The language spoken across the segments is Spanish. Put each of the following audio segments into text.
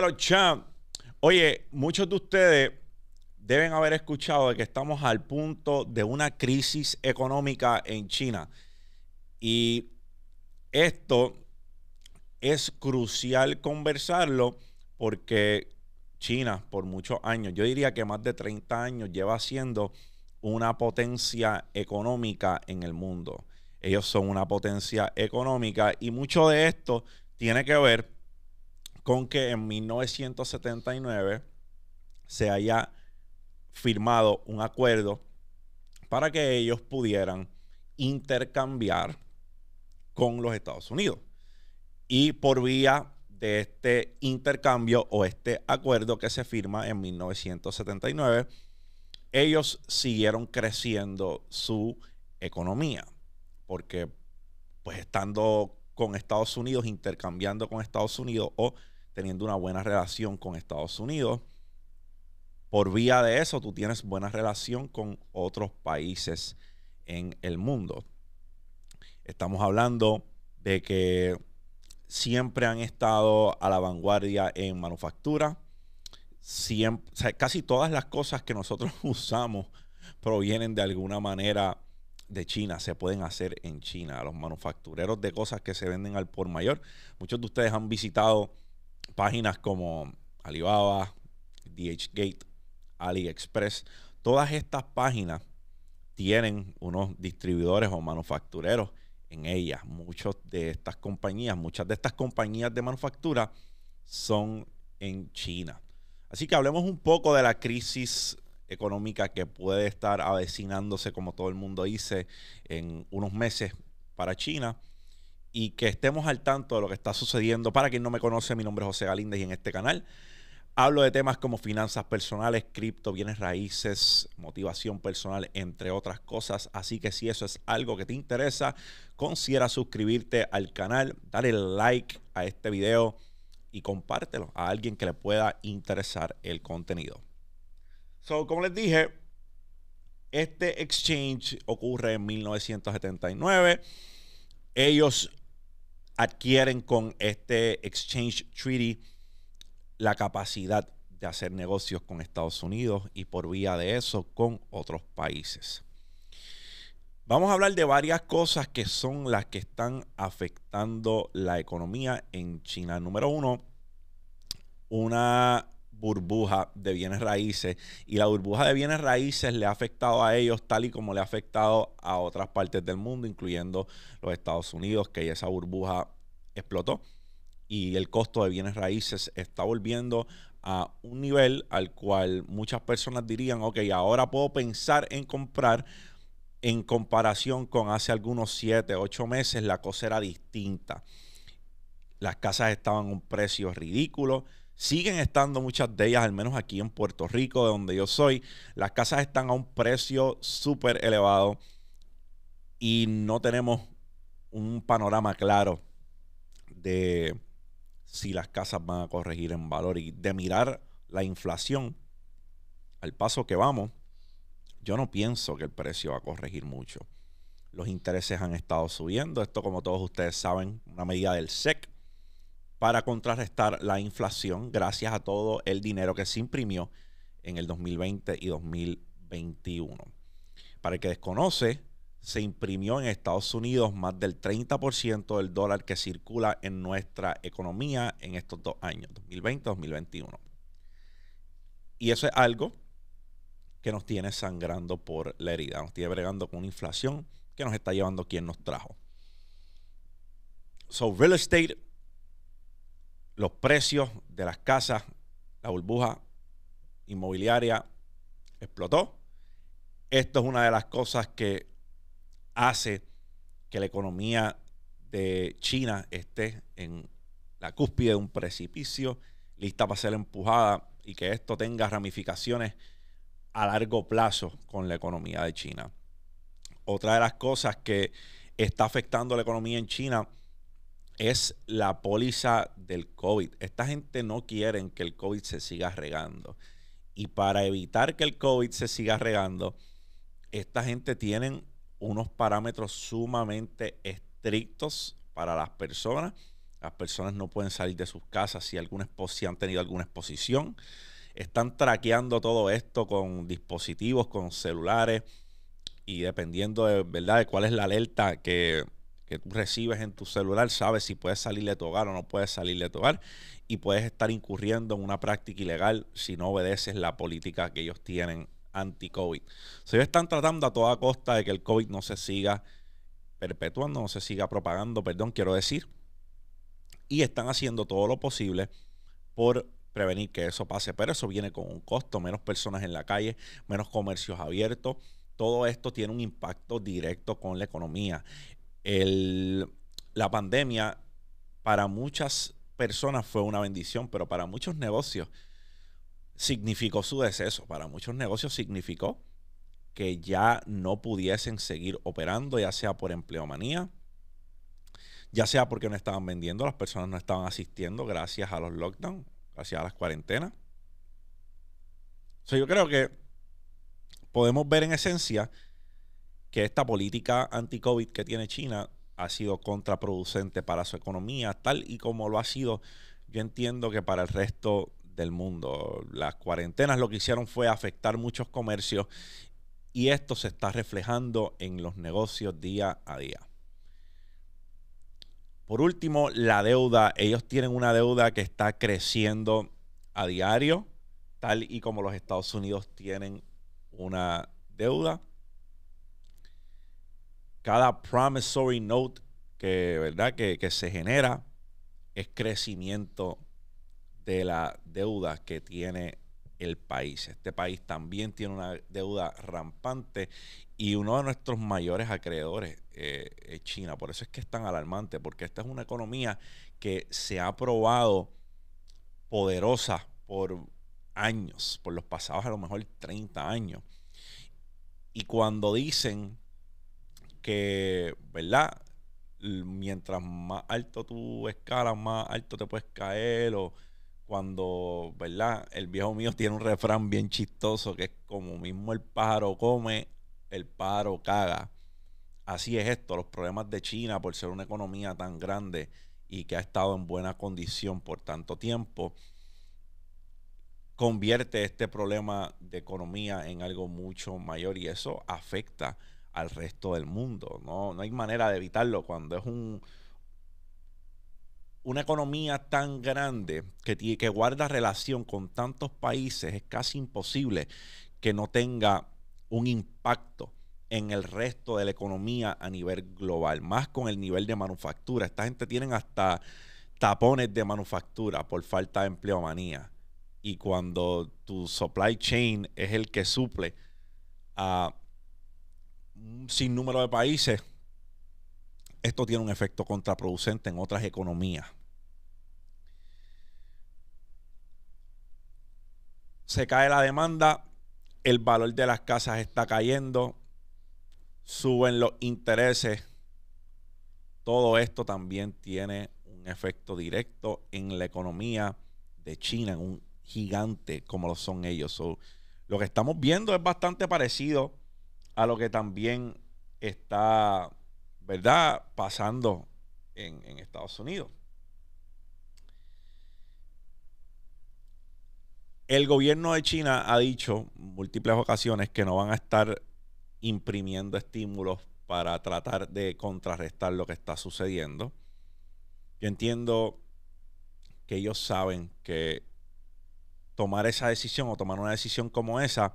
dímelo, Oye, muchos de ustedes deben haber escuchado de que estamos al punto de una crisis económica en China. Y esto es crucial conversarlo porque China por muchos años, yo diría que más de 30 años, lleva siendo una potencia económica en el mundo. Ellos son una potencia económica y mucho de esto tiene que ver con con que en 1979 se haya firmado un acuerdo para que ellos pudieran intercambiar con los Estados Unidos. Y por vía de este intercambio o este acuerdo que se firma en 1979, ellos siguieron creciendo su economía, porque pues estando con Estados Unidos, intercambiando con Estados Unidos o teniendo una buena relación con Estados Unidos. Por vía de eso, tú tienes buena relación con otros países en el mundo. Estamos hablando de que siempre han estado a la vanguardia en manufactura. casi todas las cosas que nosotros usamos provienen de alguna manera de China, se pueden hacer en China. Los manufactureros de cosas que se venden al por mayor. Muchos de ustedes han visitado páginas como Alibaba, DHgate, AliExpress, todas estas páginas tienen unos distribuidores o manufactureros en ellas. Muchas de estas compañías, muchas de estas compañías de manufactura son en China. Así que hablemos un poco de la crisis económica que puede estar avecinándose, como todo el mundo dice, en unos meses para China y que estemos al tanto de lo que está sucediendo. Para quien no me conoce, mi nombre es José Galíndez y en este canal hablo de temas como finanzas personales, cripto, bienes raíces, motivación personal, entre otras cosas. Así que si eso es algo que te interesa, considera suscribirte al canal, dale like a este video y compártelo a alguien que le pueda interesar el contenido. So, como les dije, este exchange ocurre en 1979. Ellos adquieren con este Exchange Treaty la capacidad de hacer negocios con Estados Unidos y por vía de eso con otros países. Vamos a hablar de varias cosas que son las que están afectando la economía en China. Número uno, una burbuja de bienes raíces y la burbuja de bienes raíces le ha afectado a ellos tal y como le ha afectado a otras partes del mundo, incluyendo los Estados Unidos, que esa burbuja explotó y el costo de bienes raíces está volviendo a un nivel al cual muchas personas dirían, ok, ahora puedo pensar en comprar en comparación con hace algunos 7, 8 meses, la cosa era distinta. Las casas estaban a un precio ridículo, siguen estando muchas de ellas, al menos aquí en Puerto Rico, de donde yo soy. Las casas están a un precio súper elevado y no tenemos un panorama claro de si las casas van a corregir en valor y de mirar la inflación al paso que vamos, yo no pienso que el precio va a corregir mucho. Los intereses han estado subiendo, esto como todos ustedes saben, una medida del SEC, para contrarrestar la inflación gracias a todo el dinero que se imprimió en el 2020 y 2021. Para el que desconoce, se imprimió en Estados Unidos más del 30% del dólar que circula en nuestra economía en estos dos años, 2020-2021. Y eso es algo que nos tiene sangrando por la herida, nos tiene bregando con una inflación que nos está llevando quien nos trajo. So, real estate los precios de las casas, la burbuja inmobiliaria explotó. Esto es una de las cosas que hace que la economía de China esté en la cúspide de un precipicio, lista para ser empujada y que esto tenga ramificaciones a largo plazo con la economía de China. Otra de las cosas que está afectando la economía en China es la póliza del COVID. Esta gente no quiere que el COVID se siga regando. Y para evitar que el COVID se siga regando, esta gente tienen unos parámetros sumamente estrictos para las personas. Las personas no pueden salir de sus casas si, alguna, si han tenido alguna exposición. Están traqueando todo esto con dispositivos, con celulares y dependiendo de, ¿verdad? de cuál es la alerta que tú recibes en tu celular, sabes si puedes salir de tu hogar o no puedes salir de tu hogar y puedes estar incurriendo en una práctica ilegal si no obedeces la política que ellos tienen anti-COVID. Se están tratando a toda costa de que el COVID no se siga perpetuando, no se siga propagando, perdón, quiero decir, y están haciendo todo lo posible por prevenir que eso pase, pero eso viene con un costo, menos personas en la calle, menos comercios abiertos, todo esto tiene un impacto directo con la economía el, la pandemia para muchas personas fue una bendición, pero para muchos negocios significó su deceso. Para muchos negocios significó que ya no pudiesen seguir operando, ya sea por empleomanía, ya sea porque no estaban vendiendo, las personas no estaban asistiendo gracias a los lockdowns, gracias a las cuarentenas. So, yo creo que podemos ver en esencia que esta política anti-COVID que tiene China ha sido contraproducente para su economía, tal y como lo ha sido, yo entiendo que para el resto del mundo. Las cuarentenas lo que hicieron fue afectar muchos comercios y esto se está reflejando en los negocios día a día. Por último, la deuda. Ellos tienen una deuda que está creciendo a diario, tal y como los Estados Unidos tienen una deuda. Cada promissory note que, ¿verdad? Que, se genera es crecimiento de la deuda que tiene el país. Este país también tiene una deuda rampante y uno de nuestros mayores acreedores eh, es China. Por eso es que es tan alarmante, porque esta es una economía que se ha probado poderosa por años, por los pasados a lo mejor 30 años. Y cuando dicen que, ¿verdad? Mientras más alto tu escala, más alto te puedes caer. O cuando, ¿verdad? El viejo mío tiene un refrán bien chistoso que es como mismo el pájaro come, el pájaro caga. Así es esto, los problemas de China por ser una economía tan grande y que ha estado en buena condición por tanto tiempo, convierte este problema de economía en algo mucho mayor y eso afecta al resto del mundo. No, no hay manera de evitarlo cuando es un, una economía tan grande que, que guarda relación con tantos países. Es casi imposible que no tenga un impacto en el resto de la economía a nivel global, más con el nivel de manufactura. Esta gente tienen hasta tapones de manufactura por falta de empleomanía. Y cuando tu supply chain es el que suple a sin número de países, esto tiene un efecto contraproducente en otras economías. Se cae la demanda, el valor de las casas está cayendo, suben los intereses. Todo esto también tiene un efecto directo en la economía de China, en un gigante como lo son ellos. lo que estamos viendo es bastante parecido a lo que también está, ¿verdad?, pasando en, en Estados Unidos. El gobierno de China ha dicho en múltiples ocasiones que no van a estar imprimiendo estímulos para tratar de contrarrestar lo que está sucediendo. Yo entiendo que ellos saben que tomar esa decisión o tomar una decisión como esa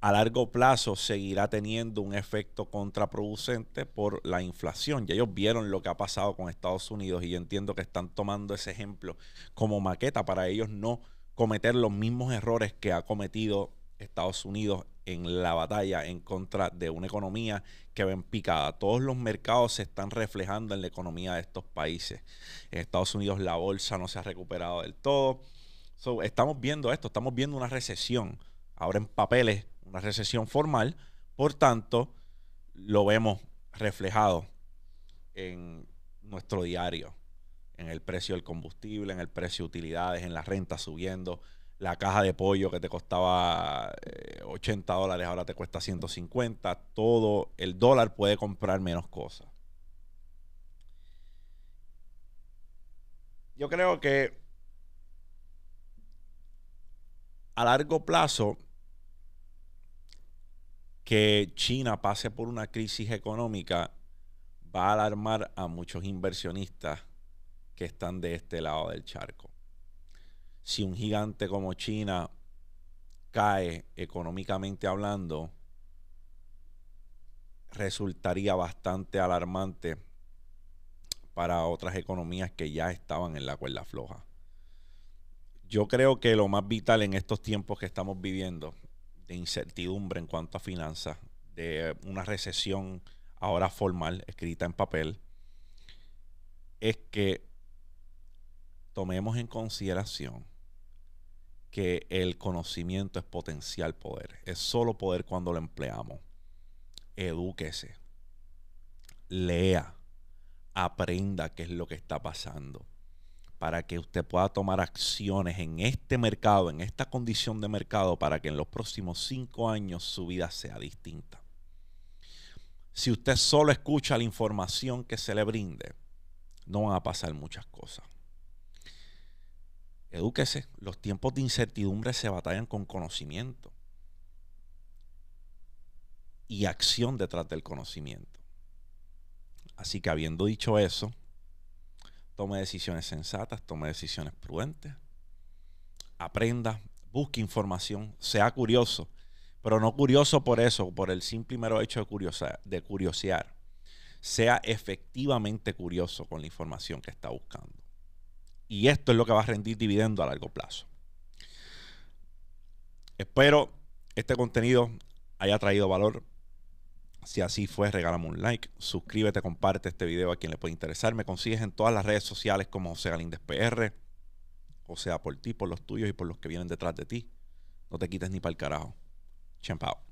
a largo plazo seguirá teniendo un efecto contraproducente por la inflación. Ya ellos vieron lo que ha pasado con Estados Unidos y entiendo que están tomando ese ejemplo como maqueta para ellos no cometer los mismos errores que ha cometido Estados Unidos en la batalla en contra de una economía que ven picada. Todos los mercados se están reflejando en la economía de estos países. En Estados Unidos la bolsa no se ha recuperado del todo. estamos viendo esto, estamos viendo una recesión ahora en papeles una recesión formal, por tanto, lo vemos reflejado en nuestro diario, en el precio del combustible, en el precio de utilidades, en las rentas subiendo, la caja de pollo que te costaba 80 eh, dólares ahora te cuesta 150, todo el dólar puede comprar menos cosas. Yo creo que a largo plazo que China pase por una crisis económica va a alarmar a muchos inversionistas que están de este lado del charco. Si un gigante como China cae económicamente hablando, resultaría bastante alarmante para otras economías que ya estaban en la cuerda floja. Yo creo que lo más vital en estos tiempos que estamos viviendo de incertidumbre en cuanto a finanzas, de una recesión ahora formal, escrita en papel, es que tomemos en consideración que el conocimiento es potencial poder, es solo poder cuando lo empleamos. Edúquese, lea, aprenda qué es lo que está pasando para que usted pueda tomar acciones en este mercado, en esta condición de mercado, para que en los próximos cinco años su vida sea distinta. Si usted solo escucha la información que se le brinde, no van a pasar muchas cosas. Edúquese, los tiempos de incertidumbre se batallan con conocimiento y acción detrás del conocimiento. Así que habiendo dicho eso, Tome decisiones sensatas, tome decisiones prudentes. Aprenda, busque información, sea curioso, pero no curioso por eso, por el simple y mero hecho de, de curiosear. Sea efectivamente curioso con la información que está buscando. Y esto es lo que va a rendir dividendo a largo plazo. Espero este contenido haya traído valor si así fue, regálame un like, suscríbete, comparte este video a quien le puede interesar. Me consigues en todas las redes sociales como José Galindes PR, o sea, por ti, por los tuyos y por los que vienen detrás de ti. No te quites ni para el carajo. Champao.